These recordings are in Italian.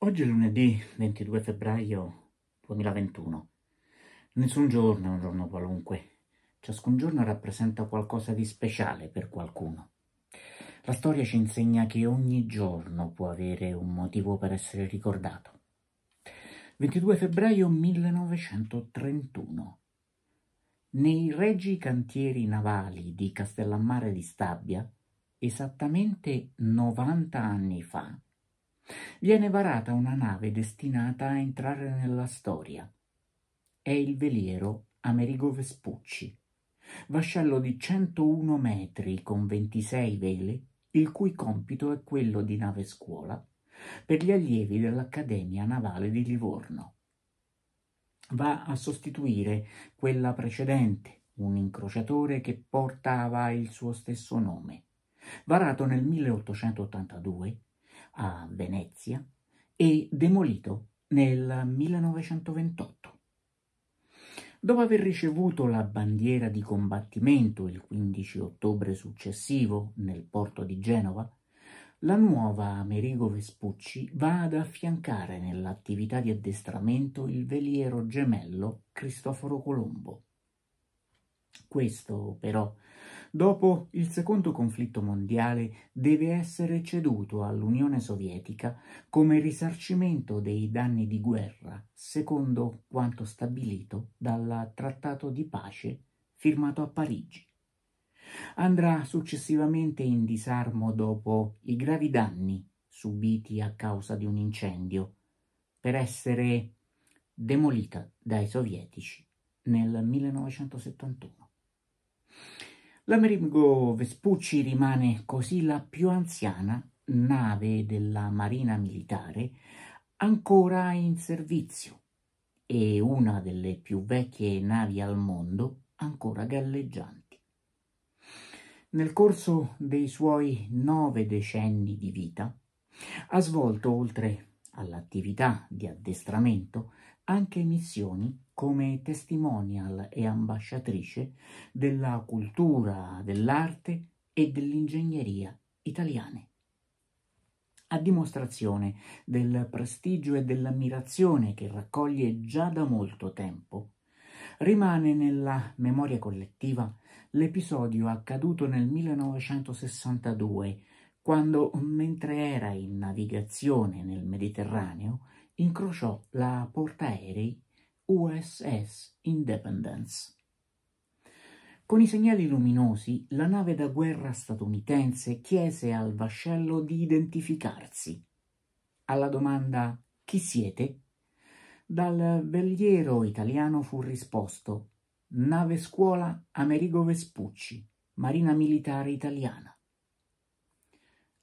Oggi è lunedì 22 febbraio 2021. Nessun giorno è un giorno qualunque. Ciascun giorno rappresenta qualcosa di speciale per qualcuno. La storia ci insegna che ogni giorno può avere un motivo per essere ricordato. 22 febbraio 1931. Nei regi cantieri navali di Castellammare di Stabia, esattamente 90 anni fa, viene varata una nave destinata a entrare nella storia. È il veliero Amerigo Vespucci, vascello di 101 metri con 26 vele, il cui compito è quello di nave scuola per gli allievi dell'Accademia Navale di Livorno. Va a sostituire quella precedente, un incrociatore che portava il suo stesso nome, varato nel 1882 a Venezia e demolito nel 1928. Dopo aver ricevuto la bandiera di combattimento il 15 ottobre successivo nel porto di Genova, la nuova Amerigo Vespucci va ad affiancare nell'attività di addestramento il veliero gemello Cristoforo Colombo. Questo, però, dopo il secondo conflitto mondiale, deve essere ceduto all'Unione Sovietica come risarcimento dei danni di guerra, secondo quanto stabilito dal Trattato di pace firmato a Parigi. Andrà successivamente in disarmo dopo i gravi danni subiti a causa di un incendio, per essere demolita dai sovietici nel 1971. L'Amerigo Vespucci rimane così la più anziana nave della Marina Militare ancora in servizio e una delle più vecchie navi al mondo ancora galleggianti. Nel corso dei suoi nove decenni di vita ha svolto, oltre all'attività di addestramento, anche missioni come testimonial e ambasciatrice della cultura, dell'arte e dell'ingegneria italiane. A dimostrazione del prestigio e dell'ammirazione che raccoglie già da molto tempo, rimane nella memoria collettiva l'episodio accaduto nel 1962, quando, mentre era in navigazione nel Mediterraneo, incrociò la portaerei USS Independence. Con i segnali luminosi, la nave da guerra statunitense chiese al vascello di identificarsi. Alla domanda chi siete? Dal veliero italiano fu risposto nave scuola Amerigo Vespucci, marina militare italiana.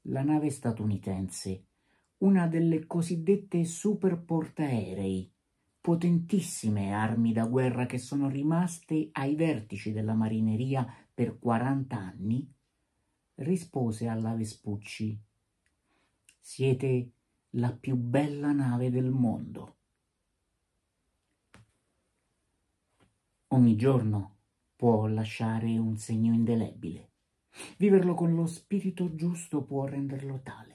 La nave statunitense una delle cosiddette superportaerei, potentissime armi da guerra che sono rimaste ai vertici della marineria per 40 anni, rispose alla Vespucci Siete la più bella nave del mondo. Ogni giorno può lasciare un segno indelebile. Viverlo con lo spirito giusto può renderlo tale.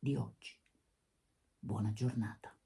di oggi. Buona giornata.